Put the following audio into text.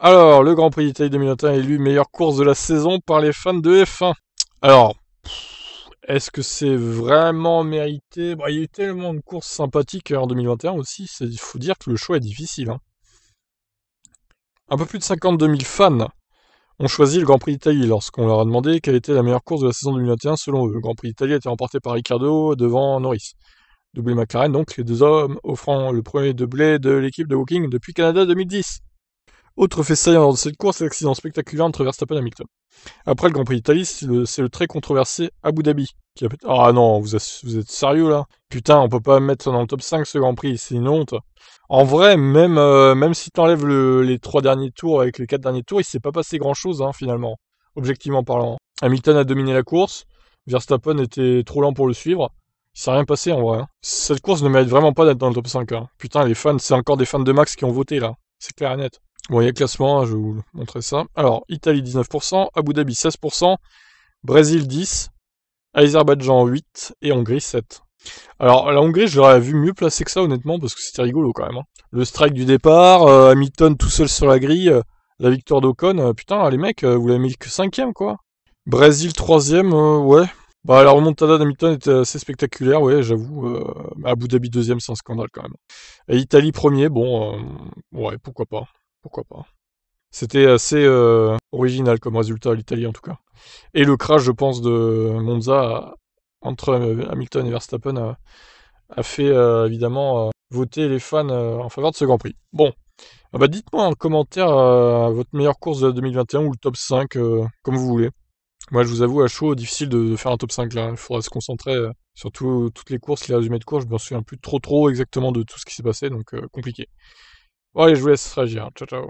Alors, le Grand Prix d'Italie 2021 est élu meilleure course de la saison par les fans de F1. Alors, est-ce que c'est vraiment mérité bah, Il y a eu tellement de courses sympathiques en 2021 aussi, il faut dire que le choix est difficile. Hein. Un peu plus de 52 000 fans ont choisi le Grand Prix d'Italie lorsqu'on leur a demandé quelle était la meilleure course de la saison 2021 selon eux. Le Grand Prix d'Italie a été remporté par Riccardo devant Norris. Doublé McLaren, donc les deux hommes offrant le premier doublé de l'équipe de Woking depuis Canada 2010. Autre fait saillant dans cette course, l'accident spectaculaire entre Verstappen et Hamilton. Après le Grand Prix d'Italie, c'est le, très controversé Abu Dhabi Ah non, vous, êtes, sérieux là Putain, on peut pas mettre dans le top 5 ce Grand Prix, c'est une honte. En vrai, même, euh, même si tu enlèves les trois derniers tours avec les quatre derniers tours, il s'est pas passé grand chose hein, finalement, objectivement parlant. Hamilton a dominé la course, Verstappen était trop lent pour le suivre. Il s'est rien passé en vrai. Hein. Cette course ne mérite vraiment pas d'être dans le top 5. Hein. Putain, les fans, c'est encore des fans de Max qui ont voté là. C'est clair et net voyez, classement, hein, je vais vous montrer ça. Alors, Italie 19%, Abu Dhabi 16%, Brésil 10%, Azerbaïdjan 8% et Hongrie 7%. Alors, la Hongrie, je l'aurais vu mieux placée que ça, honnêtement, parce que c'était rigolo quand même. Hein. Le strike du départ, euh, Hamilton tout seul sur la grille, euh, la victoire d'Ocon, euh, putain, les mecs, vous l'avez mis que 5ème, quoi. Brésil 3ème, ouais. Bah, la remontada d'Hamilton était assez spectaculaire, ouais, j'avoue. Abu Dhabi 2ème, c'est un scandale quand même. Et Italie 1 bon, ouais, pourquoi pas. Pourquoi pas. C'était assez euh, original comme résultat, à l'Italie en tout cas. Et le crash, je pense, de Monza entre euh, Hamilton et Verstappen euh, a, fait évidemment voter les fans en faveur de ce Grand Prix. Bon, ah bah, dites-moi en commentaire votre meilleure course de 2021 ou le top 5, comme vous voulez. Moi, je vous avoue, à chaud, difficile de, faire un top 5 là. Il faudra se concentrer sur toutes les courses, les résumés de courses. Je me souviens plus trop trop exactement de tout ce qui s'est passé, donc compliqué. O, és jest ragião. Tchau, tchau.